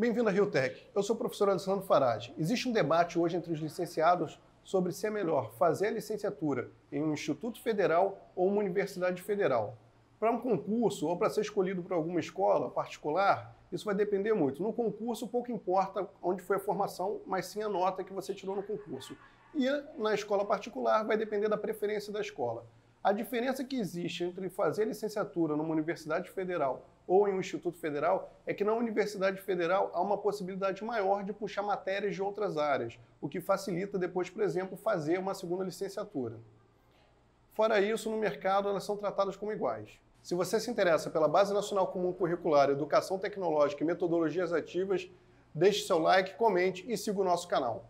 Bem-vindo à Rio Tech. Eu sou o professor Alessandro Farage. Existe um debate hoje entre os licenciados sobre se é melhor fazer a licenciatura em um instituto federal ou uma universidade federal. Para um concurso ou para ser escolhido para alguma escola particular, isso vai depender muito. No concurso, pouco importa onde foi a formação, mas sim a nota que você tirou no concurso. E na escola particular, vai depender da preferência da escola. A diferença que existe entre fazer licenciatura numa universidade federal ou em um instituto federal é que na universidade federal há uma possibilidade maior de puxar matérias de outras áreas, o que facilita depois, por exemplo, fazer uma segunda licenciatura. Fora isso, no mercado elas são tratadas como iguais. Se você se interessa pela Base Nacional Comum Curricular, Educação Tecnológica e Metodologias Ativas, deixe seu like, comente e siga o nosso canal.